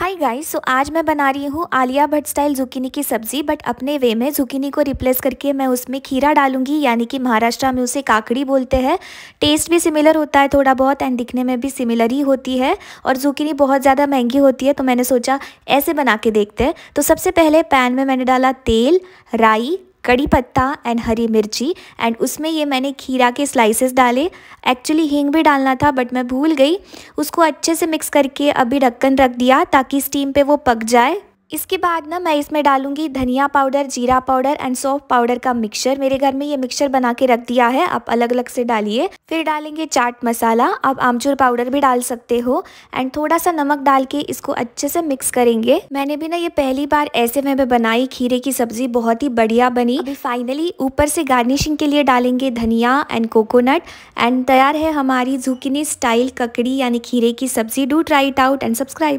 hi guys so आज मैं बना रही हूँ आलिया भट्ट स्टाइल जुकीनी की सब्ज़ी बट अपने वे में जुकीनी को रिप्लेस करके मैं उसमें खीरा डालूंगी यानी कि महाराष्ट्र में उसे काकड़ी बोलते हैं टेस्ट भी सिमिलर होता है थोड़ा बहुत एंड दिखने में भी सिमिलर ही होती है और जुकीनी बहुत ज़्यादा महंगी होती है तो मैंने सोचा ऐसे बना के देखते हैं तो सबसे पहले पैन में मैंने डाला तेल राई कड़ी पत्ता एंड हरी मिर्ची एंड उसमें ये मैंने खीरा के स्लाइसेस डाले एक्चुअली हींग भी डालना था बट मैं भूल गई उसको अच्छे से मिक्स करके अभी ढक्कन रख दिया ताकि स्टीम पे वो पक जाए इसके बाद ना मैं इसमें डालूंगी धनिया पाउडर जीरा पाउडर एंड सौफ पाउडर का मिक्सचर मेरे घर में ये मिक्सचर बना के रख दिया है आप अलग अलग से डालिए फिर डालेंगे चाट मसाला आप आमचूर पाउडर भी डाल सकते हो एंड थोड़ा सा नमक डाल के इसको अच्छे से मिक्स करेंगे मैंने भी ना ये पहली बार ऐसे में बनाई खीरे की सब्जी बहुत ही बढ़िया बनी अभी फाइनली ऊपर से गार्निशिंग के लिए डालेंगे धनिया एंड कोकोनट एंड तैयार है हमारी जुकिनी स्टाइल ककड़ी यानी खीरे की सब्जी do try it out and subscribe